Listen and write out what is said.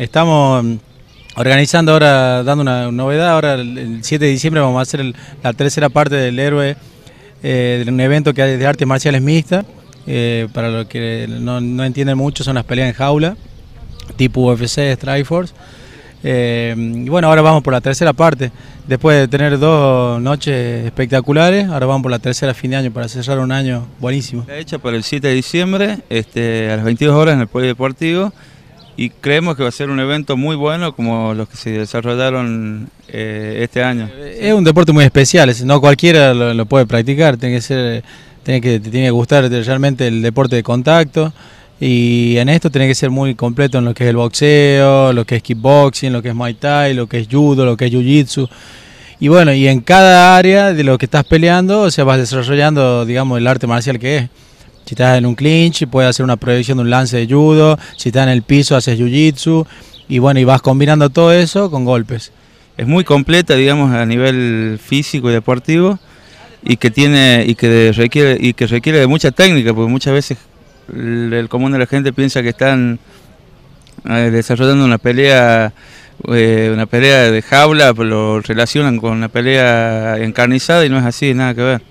Estamos mm, organizando ahora, dando una novedad, ahora el 7 de diciembre vamos a hacer la tercera parte del héroe, eh, de un evento que hay de artes marciales mixtas, eh, para los que no, entienden mucho son las peleas en jaula, tipo UFC, Strike Force. Eh, y bueno, ahora vamos por la tercera parte, después de tener dos noches espectaculares, ahora vamos por la tercera fin de año para cerrar un año buenísimo. La hecha para el 7 de diciembre, este, a las 22 horas en el Polideportivo y creemos que va a ser un evento muy bueno como los que se desarrollaron eh, este año. Eh, es un deporte muy especial, no cualquiera lo, puede practicar, tiene que ser, tiene que, tiene que gustar realmente el deporte de contacto y en esto tiene que ser muy completo en lo que es el boxeo, lo que es kickboxing, lo que es muay thai, lo que es judo, lo que es jiu-jitsu. Y bueno, y en cada área de lo que estás peleando, o sea, vas desarrollando, digamos, el arte marcial que es. Si estás en un clinch, puedes hacer una proyección de un lance de judo. Si estás en el piso, haces jiu-jitsu. Y bueno, y vas combinando todo eso con golpes. Es muy completa, digamos, a nivel físico y deportivo y que tiene y que requiere y que requiere de mucha técnica, porque muchas veces el, común de la gente piensa que están eh, desarrollando una pelea eh, una pelea de jaula, pero lo relacionan con una pelea encarnizada y no es así, nada que ver.